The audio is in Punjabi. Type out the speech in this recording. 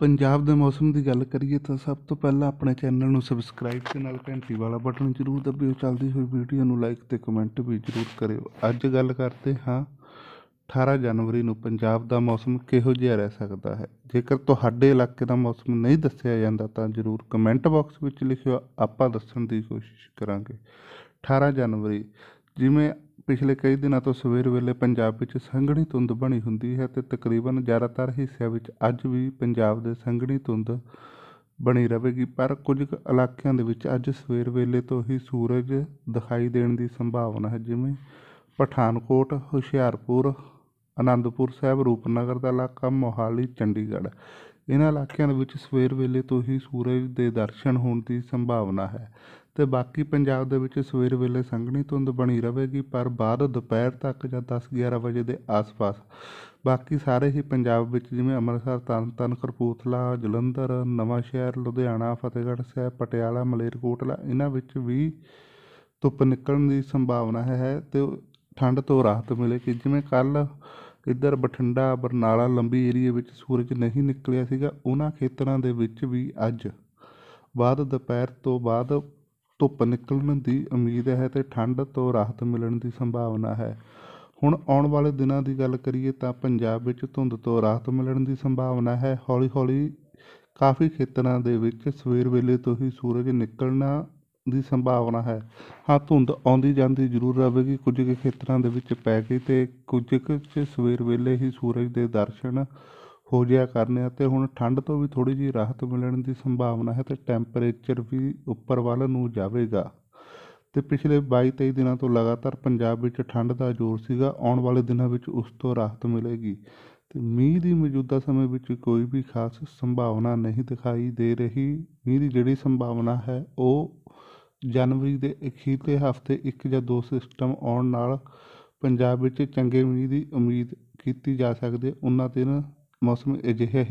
ਪੰਜਾਬ ਦੇ ਮੌਸਮ ਦੀ ਗੱਲ ਕਰੀਏ ਤਾਂ ਸਭ ਤੋਂ ਪਹਿਲਾਂ ਆਪਣੇ ਚੈਨਲ ਨੂੰ ਸਬਸਕ੍ਰਾਈਬ ਤੇ ਨਾਲ ਘੰਟੀ ਵਾਲਾ ਬਟਨ ਜ਼ਰੂਰ ਦਬਿਓ ਚੱਲਦੀ ਹੋਈ ਵੀਡੀਓ ਨੂੰ ਲਾਈਕ ਤੇ ਕਮੈਂਟ ਵੀ ਜ਼ਰੂਰ ਕਰਿਓ ਅੱਜ ਗੱਲ ਕਰਦੇ ਹਾਂ 18 ਜਨਵਰੀ ਨੂੰ ਪੰਜਾਬ ਦਾ ਮੌਸਮ ਕਿਹੋ ਜਿਹਾ ਰਹਿ ਸਕਦਾ ਹੈ ਜੇਕਰ ਤੁਹਾਡੇ ਇਲਾਕੇ ਦਾ ਮੌਸਮ ਨਹੀਂ ਦੱਸਿਆ ਜਾਂਦਾ ਤਾਂ ਜ਼ਰੂਰ ਕਮੈਂਟ ਬਾਕਸ ਵਿੱਚ ਲਿਖਿਓ ਆਪਾਂ ਦੱਸਣ ਦੀ ਕੋਸ਼ਿਸ਼ ਕਰਾਂਗੇ 18 ਜਨਵਰੀ ਜਿਵੇਂ ਪਿਛਲੇ ਕਈ ਦਿਨਾਂ ਤੋਂ ਸਵੇਰ ਵੇਲੇ ਪੰਜਾਬ ਵਿੱਚ ਸੰਘਣੀ ਧੁੰਦ ਬਣੀ ਹੁੰਦੀ ਹੈ ਤੇ ਤਕਰੀਬਨ ਜ਼ਿਆਦਾਤਰ ਹਿੱਸਿਆਂ ਵਿੱਚ ਅੱਜ ਵੀ ਪੰਜਾਬ ਦੇ ਸੰਘਣੀ ਧੁੰਦ ਬਣੀ ਰਹੇਗੀ ਪਰ ਕੁਝ ਇਲਾਕਿਆਂ ਦੇ ਵਿੱਚ ਅੱਜ ਸਵੇਰ ਵੇਲੇ ਤੋਂ ਹੀ ਸੂਰਜ ਦਿਖਾਈ ਦੇਣ ਦੀ ਸੰਭਾਵਨਾ ਹੈ ਜਿਵੇਂ ਪਠਾਨਕੋਟ ਹੁਸ਼ਿਆਰਪੁਰ ਅਨੰਦਪੁਰ ਸਾਹਿਬ ਰੂਪਨਗਰ ਦਾ ਇਲਾਕਾ ਮੋਹਾਲੀ ਚੰਡੀਗੜ੍ਹ ਇਹਨਾਂ ਇਲਾਕਿਆਂ ਦੇ ਵਿੱਚ ਸਵੇਰ ਵੇਲੇ ਤੋਂ ਹੀ ਸੂਰਜ ਦੇ ਦਰਸ਼ਨ ਹੋਣ ਦੀ ਸੰਭਾਵਨਾ ਹੈ ਤੇ ਬਾਕੀ ਪੰਜਾਬ ਦੇ ਵਿੱਚ ਸਵੇਰ ਵੇਲੇ ਸੰਘਣੀ ਧੁੰਦ ਬਣੀ ਰਹੇਗੀ ਪਰ ਬਾਅਦ ਦੁਪਹਿਰ ਤੱਕ ਜਾਂ 10 11 ਵਜੇ ਦੇ ਆਸ-ਪਾਸ ਬਾਕੀ ਸਾਰੇ ਹੀ ਪੰਜਾਬ ਵਿੱਚ ਜਿਵੇਂ ਅੰਮ੍ਰਿਤਸਰ ਤਰਨਤਾਰਨ ਕਰਪੂਥਲਾ ਜਲੰਧਰ ਨਵਾਂ ਸ਼ਹਿਰ ਲੁਧਿਆਣਾ ਫਤਿਹਗੜ੍ਹ ਸਾਹਿਬ ਪਟਿਆਲਾ ਮਲੇਰਕੋਟਲਾ ਇਹਨਾਂ ਵਿੱਚ ਵੀ ਧੁੱਪ ਨਿਕਲਣ ਦੀ ਸੰਭਾਵਨਾ ਹੈ ਤੇ ਠੰਡ ਤੋਂ ਰਾਹਤ ਮਿਲੇਗੀ ਜਿਵੇਂ ਕੱਲ ਇੱਧਰ ਬਠਿੰਡਾ ਬਰਨਾਲਾ ਲੰਬੀ ਏਰੀਏ ਵਿੱਚ ਸੂਰਜ ਨਹੀਂ ਨਿਕਲਿਆ ਸੀਗਾ ਉਹਨਾਂ ਖੇਤਰਾਂ ਦੇ ਵਿੱਚ ਵੀ ਅੱਜ ਬਾਅਦ ਦੁਪਹਿਰ ਤੋਂ ਬਾਅਦ ਧੁੱਪ ਨਿਕਲਣ ਦੀ ਉਮੀਦ ਹੈ ਅਤੇ ਠੰਡ ਤੋਂ ਰਾਹਤ ਮਿਲਣ ਦੀ ਸੰਭਾਵਨਾ ਹੈ ਹੁਣ ਆਉਣ ਵਾਲੇ ਦਿਨਾਂ ਦੀ ਗੱਲ ਕਰੀਏ ਤਾਂ ਪੰਜਾਬ ਵਿੱਚ ਧੁੰਦ ਤੋਂ ਰਾਹਤ ਮਿਲਣ ਦੀ ਸੰਭਾਵਨਾ ਹੈ ਹੌਲੀ ਹੌਲੀ ਕਾਫੀ ਖੇਤਰਾਂ ਦੇ ਵਿੱਚ ਸਵੇਰ ਵੇਲੇ ਤੋਂ ਹੀ ਸੂਰਜ ਨਿਕਲਣਾ ਦੀ ਸੰਭਾਵਨਾ ਹੈ ਹਾਂ ਧੁੰਦ ਆਉਂਦੀ ਜਾਂਦੀ ਜ਼ਰੂਰ ਰਹੇਗੀ ਕੁਝ ਕੁ ਖੇਤਰਾਂ ਦੇ ਵਿੱਚ ਪੈ ਗਈ ਤੇ ਕੁਝ ਕੁ ਚ ਸਵੇਰ ਵੇਲੇ ਹੀ ਸੂਰਜ ਦੇ ਦਰਸ਼ਨ ਹੋ ਗਿਆ ਕਰਨੇ ਅਤੇ ਹੁਣ ਠੰਡ ਤੋਂ ਵੀ ਥੋੜੀ ਜੀ ਰਾਹਤ ਮਿਲਣ ਦੀ ਸੰਭਾਵਨਾ ਹੈ ਤੇ ਟੈਂਪਰੇਚਰ ਵੀ ਉੱਪਰ ਵੱਲ ਨੂੰ ਜਾਵੇਗਾ ਤੇ ਪਿਛਲੇ 22-23 ਦਿਨਾਂ ਤੋਂ ਲਗਾਤਾਰ ਪੰਜਾਬ ਵਿੱਚ ਠੰਡ ਦਾ ਜ਼ੋਰ ਸੀਗਾ ਆਉਣ ਵਾਲੇ ਦਿਨਾਂ ਵਿੱਚ ਉਸ ਤੋਂ ਰਾਹਤ ਮਿਲੇਗੀ ਤੇ ਮੀਂਹ ਦੀ ਮੌਜੂਦਾ ਸਮੇਂ ਵਿੱਚ ਕੋਈ ਵੀ ਖਾਸ ਸੰਭਾਵਨਾ ਨਹੀਂ ਦਿਖਾਈ ਦੇ ਰਹੀ ਮੀਂਹ ਦੀ ਜਿਹੜੀ ਸੰਭਾਵਨਾ ਹੈ ਉਹ ਜਨਵਰੀ ਦੇ ਅਖੀਰਲੇ ਹਫ਼ਤੇ ਇੱਕ ਜਾਂ ਦੋ ਸਿਸਟਮ ਆਉਣ ਨਾਲ ਪੰਜਾਬ ਵਿੱਚ ਚੰਗੇ ਮੀਂਹ ਦੀ ਉਮੀਦ ਕੀਤੀ ਜਾ ਸਕਦੀ ਹੈ ਉਹਨਾਂ ਦਿਨ ਮੌਸਮ ਅਜਿਹਾ ਹੀ